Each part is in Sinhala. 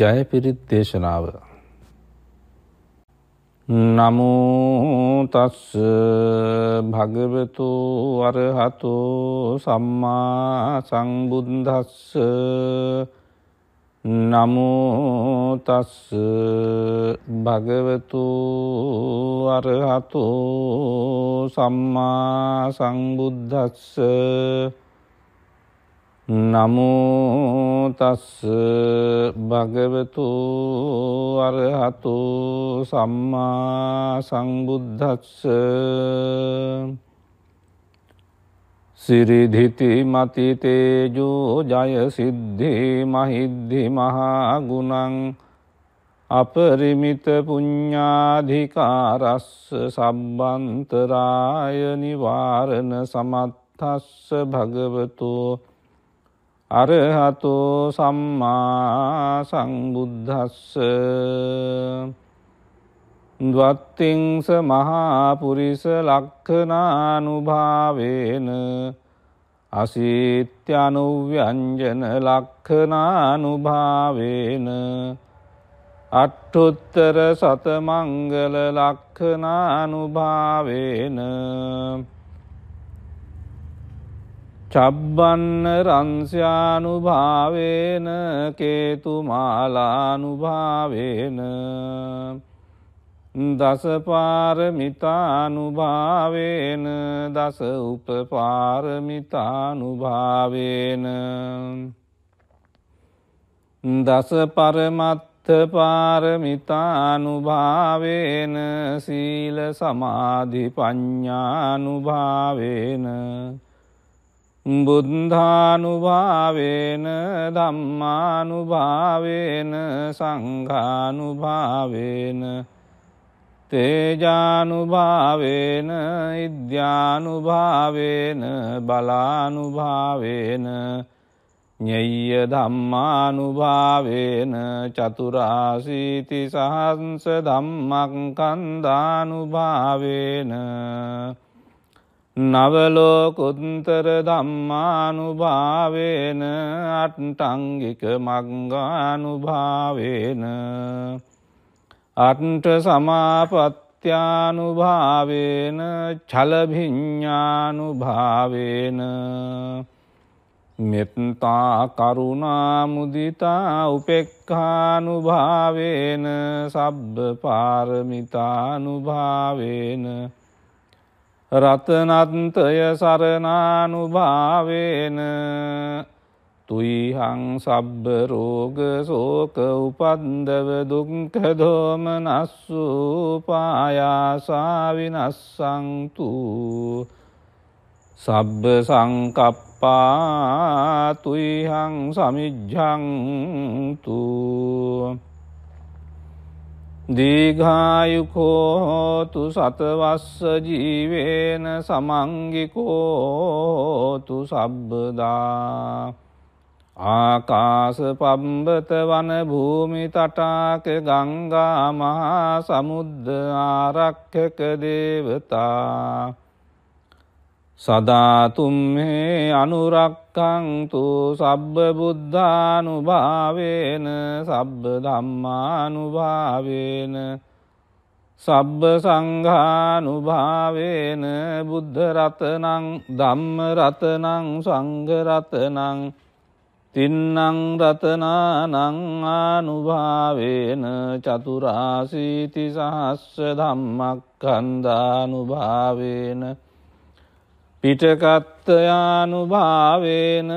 ජය පිරිත් දේශනාව. නමුතස්ස භගවතු අරහතු සම්මා සංබුද්ධස්ස නමුතස්ස භගවතු අරහතු සම්මා සංබුද්ධස්ස නමෝ තස් භගවතු අරහතු සම්මා සංබුද්ධස්ස සිරිධිති මතිතේජෝ ජය සිද්ධි මහිද්ධි මහාගුණං අපරිමිත පුඤ්ඥාධිකාරස්ස සම්බන්තරාය නිවාරණ සමත්හස්ස භගවතුෝ අරහතෝ සම්මා සංබුද්ධස්ස ද්වත්තිංස මහාපුරිස ලක්ඛනානුභාවේන අසීත්‍යනුව්‍යංජන ලක්ඛනානුභාවේන අට්ටුත්තර සතමංගල ලක්ඛනානුභාවේන චබ්බන්න රංස්යානුභාවේන කේතුමාලානුභාවේන දසපාරමිතානුභාවේන දස උපපාරමිතානුභාවේන දස පරමත්ත පාරමිතානුභාවේන සීල සමාධි ප්ඥානුභාවේන බුද්ධානුභාවේන ධම්මානුභාවේන සංඝානුභාවේන තේජානුභාවේන ඉද්‍යානුභාවේන බලානුභාවේන ඥෙය ධම්මානුභාවේන චතුරාසීති සහන්ස ධම්මක්කන්දානුභාවේන නවලෝකුත්තර ධම්මානුභාවේන අට්ටංගික මංගානුභාවේන අට්ට සමාපත්‍යානුභාවේන චලභිඤ්ඥානුභාවේන මෙත්තා කරුණාමුදිතා උපෙක්කානුභාවේන සබ්බ පාරමිතානුභාවේන රතනත්තය සරණානුභාවේන තුයිහං සබ්බ රෝග සෝක උපන්දව දුක්කදෝම නස්සු පායාසාවිනස්සංතු සබ්බ සංකප්පා තුයිහං සමිජ්ජංතු දීඝායුකෝහෝතු සතවස්ස ජීවේන සමංගිකෝහෝතු සබ්බදා ආකාස පම්බත වන භූමි තටාක ගංගා මහා සමුද්ද ආරක්්‍යක දේවතා සදාතුම් මේ අනුරක් රක්කංතු සබ්බ බුද්ධානුභාවේන සබ්බ ධම්මානුභාවේන සබ්බ සංඝානුභාවේන බුද්ධරතනං ධම්මරතනං සංගරතනං තින්නං රතනානං ආනුභාවේන චතුරාසීති සහස්ස ධම්මක් කන්දානුභාවේන පිටකත්තයානුභාවේන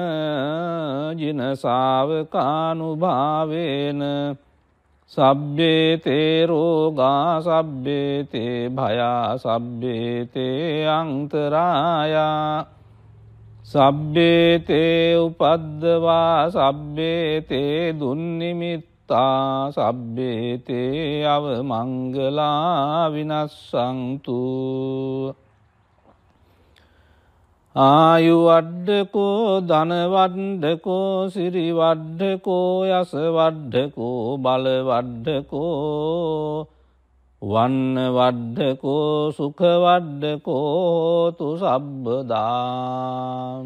ජිනසාාවකානුභාවේන සබ්්‍යේතේ රෝගා සබ්්‍යේතේ භයා සබ්්‍යේතේ අංතරායා සබ්්‍යේතේ උපද්දවා සබ්්‍යේතේ දුන්නිමිත්තා සබ්්‍යේතේ අවමංගලා විනස්සංතුූ ආයුවඩ්ඩකෝ ධනවඩ්ඩකෝ සිරිවඩ්ඩකෝ යසවඩ්ඩකෝ බලවඩ්ඩකෝ වන්න වඩ්ඩකෝ සුකවඩ්ඩකෝ තු සබ්බදාම්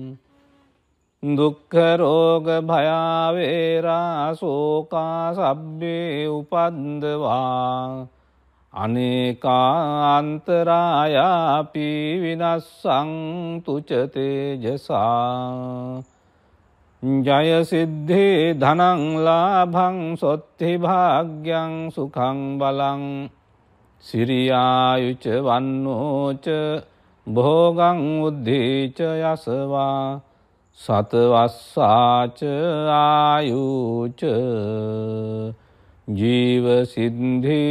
දුක්කරෝග භයාවේරා සෝකා සබ්බේ උපන්දවා අනේකාන්තරායාපි විනස් සංතුචතේජසා ජයසිද්ධි ධනංලාභං සොත්ති භාග්‍යං සුකං බලං සිරියායුච වන්නෝච භෝගං උද්ධීච යසවා සතවස්සාච ආයුච ජීවසිද්ධි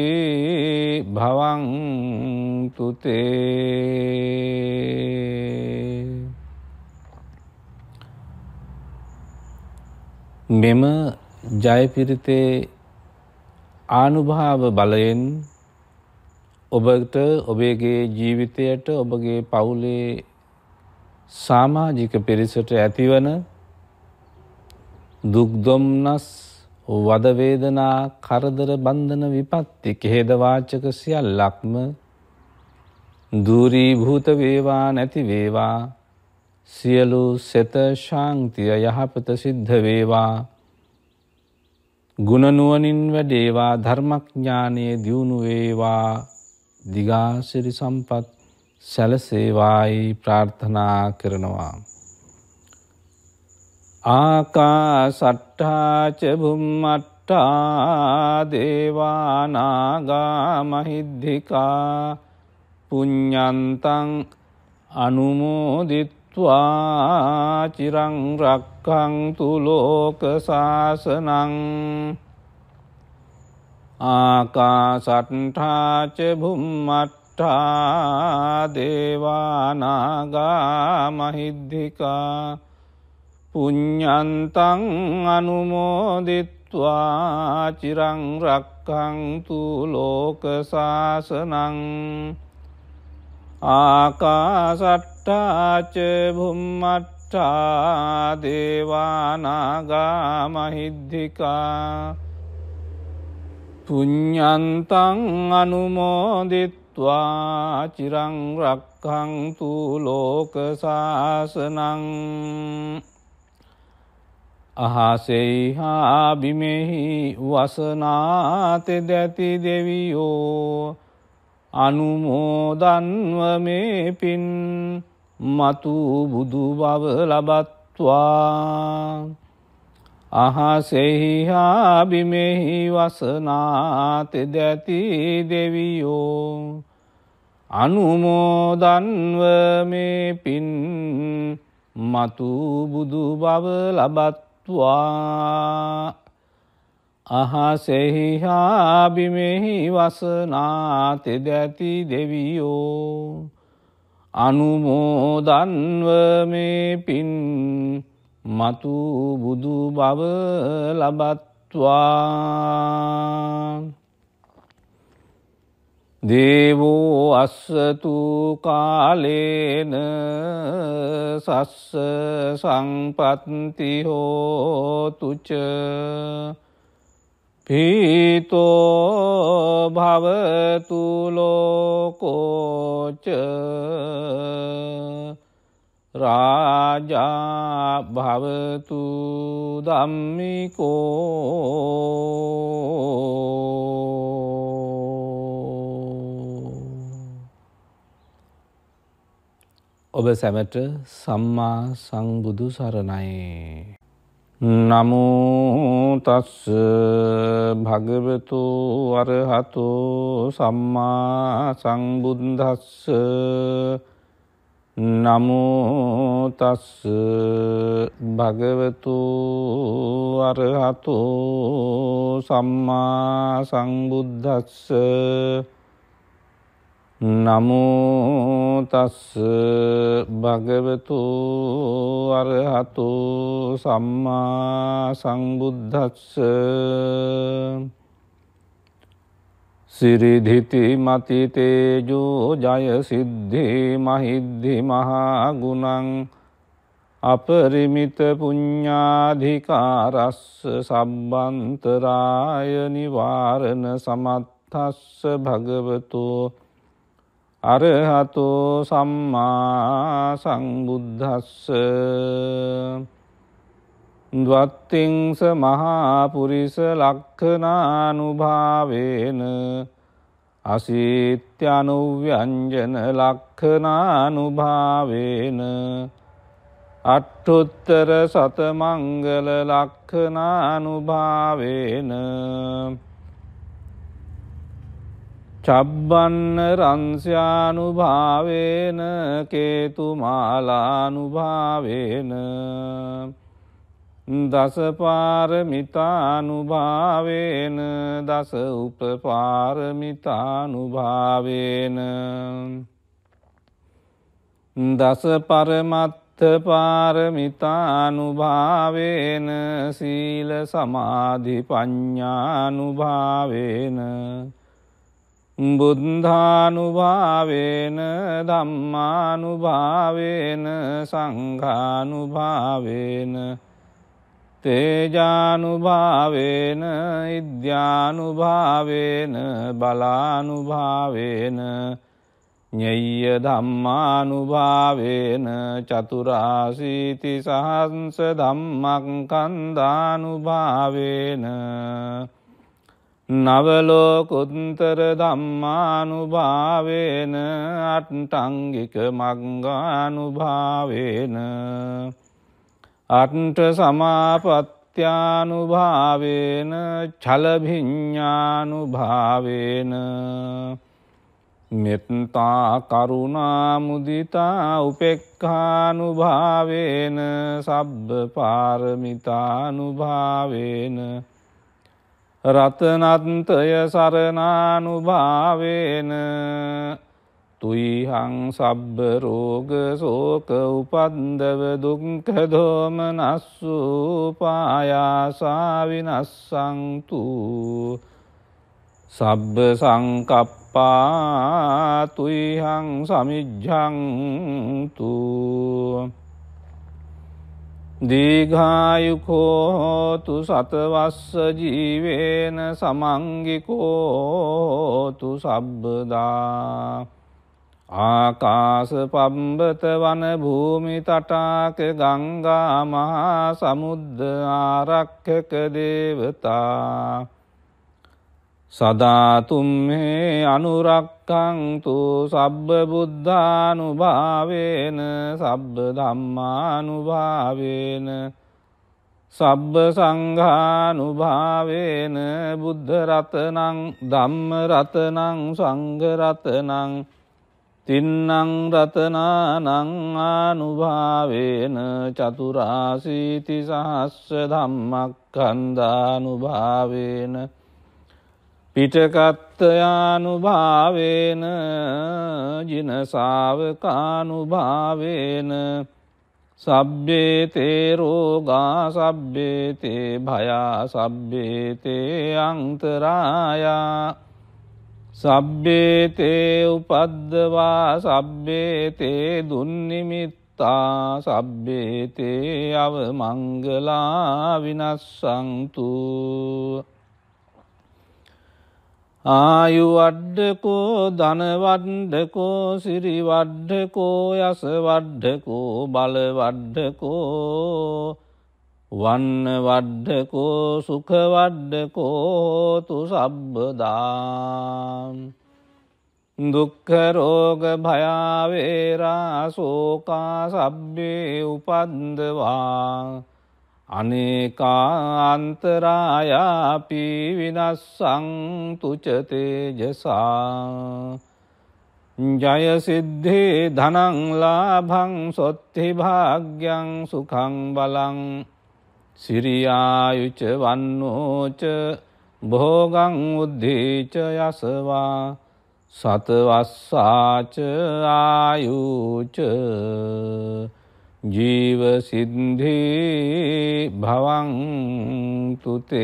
භවන්තුතේ මෙම ජයපිරිතේ ආනුභාව බලයෙන් ඔබට ඔබේගේ ජීවිතයට ඔබගේ පවුලේ සාමාජික පිරිසට ඇතිවන දුක්දොම්නස් වද වේදනා කරදර බන්ධන විපත්ති කෙහෙද වාචක සියල්ලක්ම දුරී භූත වේවා නැති වේවා සියලු සෙත ශාන්තිය යහපත සිද්ධ වේවා ගුණ නුවණින් වැඩේවා ධර්මඥානයේ දියුණු වේවා දිගාසිරි සම්පත් සැලසේවායි ප්‍රාර්ථනා කරනවා ආකා සට්ඨාචබුම්මට්ටා දේවානාගා මහිද්ධිකා පුඤ්ඥන්තං අනුමෝදිත්වා චිරංරක්කං තුලෝක සාසනං ආකා සට්ඨාචබුම්මට්ටා දේවානාගා මහිද්ධිකා පුඤ්ඥන්තං අනුමෝදිත්වා චිරංරක්කංතු ලෝකසාසනං ආකාසට්ටාච බුම්මට්ටා දේවානාගාමහිද්දිිකා පුඤ්ඥන්තං අනුමෝදිත්වා චිරංරක්කංතු ලෝකසාසනං අහසෙයි හා බිමෙහි වසනාතෙදැති දෙවියෝ අනුමෝදන්ව මේ පින් මතු බුදු බව ලබත්වා අහසෙහි හා බිමෙහි වසනාතෙදැති දෙවියෝ අනුමෝදන්ව මේ පින් මතු බුදු බව ලබත් ගත්වා අහසෙහි හාබිමෙහි වසනාතෙදැති දෙවියෝ අනුමෝදන්ව මේ පින් මතු බුදු බව ලබත්වා දේවෝ අස්සතු කාලේන සස්ස සංපත්ති හෝතුච පීතෝ භවතුලෝකෝච රාජා භවතු දම්මිකෝ ඔබ සැමට සම්මා සංබුදු සරණයි. නමුතස්ස භගවතු අරහතු සම්මා සංබුද්ධස්ස නමුතස්ස භගවතු අරහතු සම්මා සංබුද්ධස්ස නමෝ තස් භගවතු අරහතු සම්මා සංබුද්දස්ස සිරිධිති මති තේජෝ ජය සිද්ධි මහිද්ධි මහා ගුණං අපරිමිත පුඤ්ඤාධිකාරස්ස සම්බන්තරාය නිවාරණ සමත්තස්ස භගවතෝ අරහතෝ සම්මා සංබුද්ධස්ස ද්වත්තිංස මහාපුරිස ලක්ඛනානුභාවේන අසීත්‍යනුව්‍යංජන ලක්ඛනානුභාවේන අට්ටුත්තර සතමංගල ලක්ඛනානුභාවේන චබ්බන්න රංස්යානුභාවේන කේතුමාලානුභාවේන දසපාරමිතානුභාවේන දස උපපාරමිතානුභාවේන දස පරමත්ත පාරමිතානුභාවේන සීල සමාධි ප්ඥානුභාවේන බුද්ධානුභාවේන ධම්මානුභාවේන සංඝානුභාවේන තේජානුභාවේන ඉද්‍යානුභාවේන බලානුභාවේන ඥෙය ධම්මානුභාවේන චතුරාසීති සහන්ස ධම්මක්කන්දානුභාවේන නවලෝකුත්තර දම්මානුභාවේන අට්ටංගික මංගානුභාවේන අට්ට සමාපත්‍යානුභාවේන චලභිඤ්ඥානුභාවේන මෙත්තා කරුණාමුදිතා උපෙක්කානුභාවේන සබ්බ පාරමිතානුභාවේන රතනත්තය සරණානුභාවේන තුයිහං සබ්බ රෝග සෝක උපන්දව දුක්කදෝමනස්සු පායාසාවිනස්සංතු සබ්බ සංකප්පා තුයිහං සමිජ්ජංතු දීඝායුකෝහෝතු සතවස්ස ජීවේන සමංගිකෝහෝතු සබ්බදා ආකාස පම්බත වන භූමි තටාක ගංගා මහා සමුද්ද ආරක්කක දේවතා සදාතුම්හේ අනුරක්කංතු සබ්බ බුද්ධානුභාවේන සබ්බ ධම්මානුභාවේන සබ්බ සංඝානුභාවේන බුද්ධරතනං ධම්මරතනං සංගරතනං තින්නං රතනානං ආනුභාවේන චතුරාසීති සහස්ස ධම්මක් කන්දානුභාවේන පිටකත්තයානුභාවේන ජිනසාාවකානුභාවේන සබ්්‍යේතේ රෝගා සබ්්‍යේතේ භයා සබ්්‍යේතේ අංතරායා සබ්්‍යේතේ උපද්දවා සබ්්‍යේතේ දුන්නිමිත්තා සබ්්‍යේතේ අවමංගලා විනස්සංතුූ ආයුවඩ්ඩකෝ ධනවඩ්ඩකෝ සිරිවඩ්ඩකෝ යසවඩ්ඩකෝ බලවඩ්ඩකෝ වන්නවඩ්ඩකෝ සුකවඩ්ඩකෝතු සබ්බදාම් දුක්කරෝග භයාවේරා සෝකා සබ්බේ උපන්දවා අනේකාන්තරායාපි විනස් සංතුචතේජසා ජයසිද්ධි ධනංලාභං සොත්ති භාග්‍යං සුකං බලං සිරියායුච වන්නෝච භෝගං උද්ධීච යසවා සතවස්සාච ආයුච ජීවසිද්ධි භවන්තුතේ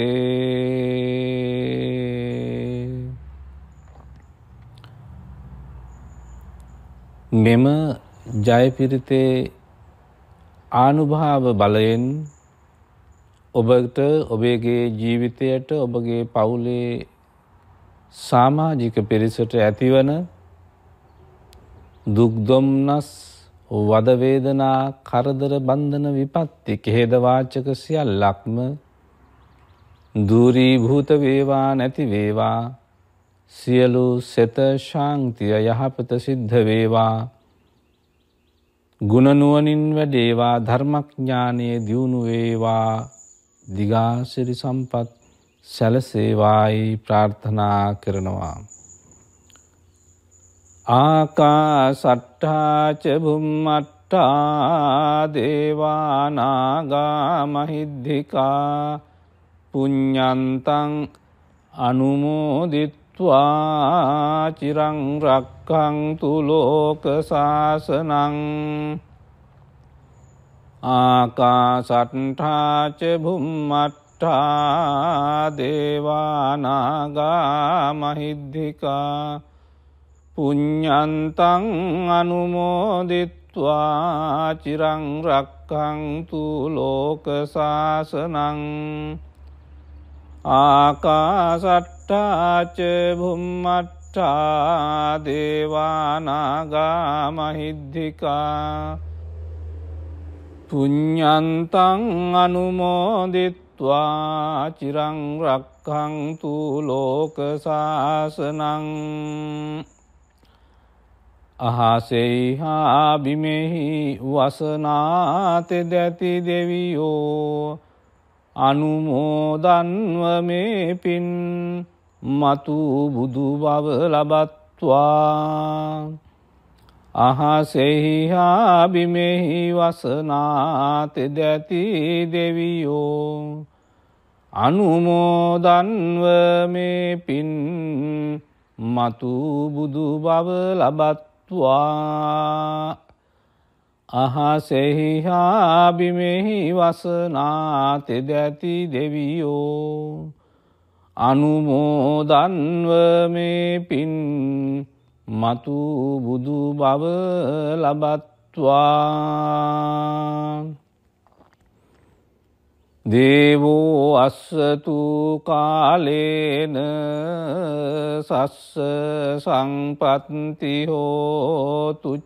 මෙම ජයපිරිතේ ආනුභාව බලයෙන් ඔබට ඔබේගේ ජීවිතයට ඔබගේ පවුලේ සාමාජික පිරිසට ඇතිවන දුක්දොම්නස් වද වේදනා කරදර බන්ධන විපත්ති කේද වාචක සියල්ලක්ම දුරී භූත වේවා නැති වේවා සියලු සෙත ශාන්තිය යහපත සිද්ධ වේවා ගුණනුවනින් වැඩේවා ධර්මඥානයේ දියුණු වේවා දිගාසිරි සම්පත් සැලසේවායි ප්‍රාර්ථනා කරනවා. ආකාසට්ඨාචබුම්මට්ටා දේවානාගා මහිද්දිකා පුඤ්ඥන්තං අනුමෝදිත්වා චිරං රක්කංතු ලෝක සාසනං ආකාසට්ඨාච බුම්මට්ඨා දේවානාගා මහිද්දිකා පුඤ්ඥන්තං අනුමෝදිත්වා චිරංරක්කංතු ලෝකසාසනං ආකාසට්ටාච බුම්මට්ටා දේවානාගාමහිද්දිිකා පුඤ්ඥන්තං අනුමෝදිත්වා චිරංරක්කංතු ලෝකසාසනං අහසෙයි හා බිමෙහි වසනාතෙදැති දෙවියෝ අනුමෝදන්ව මේ පින් මතු බුදු බව ලබත්වා අහසෙහි හා බිමෙහි වසනාතෙදැති දෙවියෝ අනුමෝදන්ව මේ පින් මතු බුදු බව ලබත්වා ගත්වා අහසෙහි හාබිමෙහි වසනාතෙදැති දෙවියෝ අනුමෝදන්ව මේ පින් මතු බුදු බව ලබත්වා දේවෝ අස්සතු කාලේන සස්ස සංපත්ති හෝතුච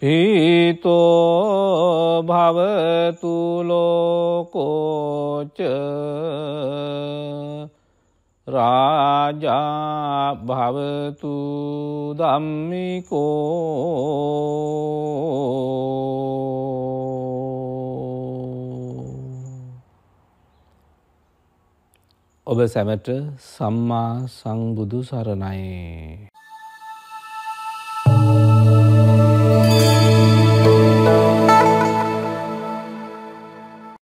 පීතෝ භවතුලෝකෝච රාජා භවතු දම්මිකෝ ඔබ සැමට සම්මා සංබුදු සරණයි.